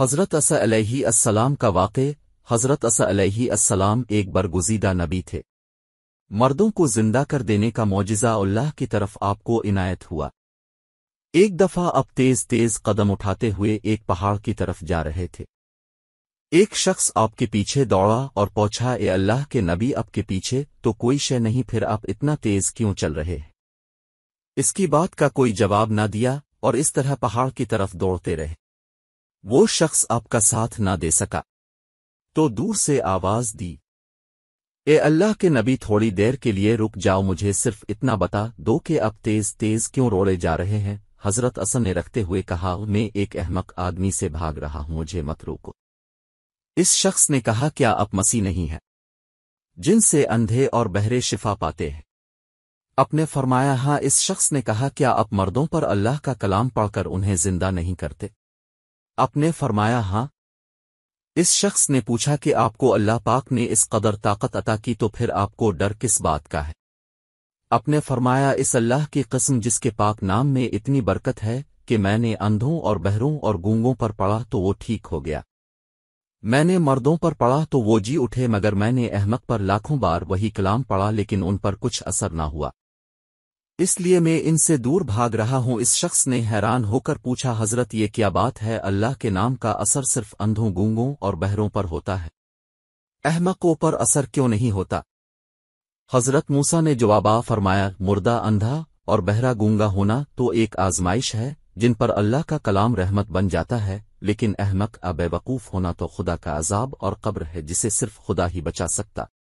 हज़रत असा असलम का वाक़ हज़रत असा असलम एक बरगुजीदा नबी थे मर्दों को जिंदा कर देने का मुआजा अल्लाह की तरफ आपको इनायत हुआ एक दफ़ा अब तेज़ तेज़ कदम उठाते हुए एक पहाड़ की तरफ जा रहे थे एक शख्स आपके पीछे दौड़ा और पहुंचा ए अल्लाह के नबी आपके पीछे तो कोई शय नहीं फिर आप इतना तेज़ क्यों चल रहे हैं इसकी बात का कोई जवाब न दिया और इस तरह पहाड़ की तरफ दौड़ते रहे वो शख्स आपका साथ ना दे सका तो दूर से आवाज दी ए अल्लाह के नबी थोड़ी देर के लिए रुक जाओ मुझे सिर्फ इतना बता दो के अब तेज तेज क्यों रोड़े जा रहे हैं हजरत असन ने रखते हुए कहा मैं एक अहमक आदमी से भाग रहा हूं मुझे मत रोको इस शख्स ने कहा क्या आप मसी नहीं है जिनसे अंधे और बहरे शिफा पाते हैं अपने फरमाया हाँ इस शख्स ने कहा क्या आप मर्दों पर अल्लाह का कलाम पढ़कर उन्हें जिंदा नहीं करते अपने फरमाया हाँ इस शख्स ने पूछा कि आपको अल्लाह पाक ने इस कदर ताकत अता की तो फिर आपको डर किस बात का है अपने फरमाया इस अल्लाह की कस्म जिसके पाक नाम में इतनी बरकत है कि मैंने अंधों और बहरों और गूंगों पर पड़ा तो वो ठीक हो गया मैंने मर्दों पर पड़ा तो वो जी उठे मगर मैंने अहमक पर लाखों बार वही कलाम पढ़ा लेकिन उन पर कुछ असर न हुआ इसलिए मैं इनसे दूर भाग रहा हूं इस शख्स ने हैरान होकर पूछा हजरत ये क्या बात है अल्लाह के नाम का असर सिर्फ अंधों गूंगों और बहरों पर होता है अहमकों पर असर क्यों नहीं होता हजरत मूसा ने जवाबा फरमाया मुर्दा अंधा और बहरा गूंगा होना तो एक आजमाइश है जिन पर अल्लाह का कलाम रहमत बन जाता है लेकिन अहमक अबेवकूफ़ होना तो खुदा का अजाब और कब्र है जिसे सिर्फ खुदा ही बचा सकता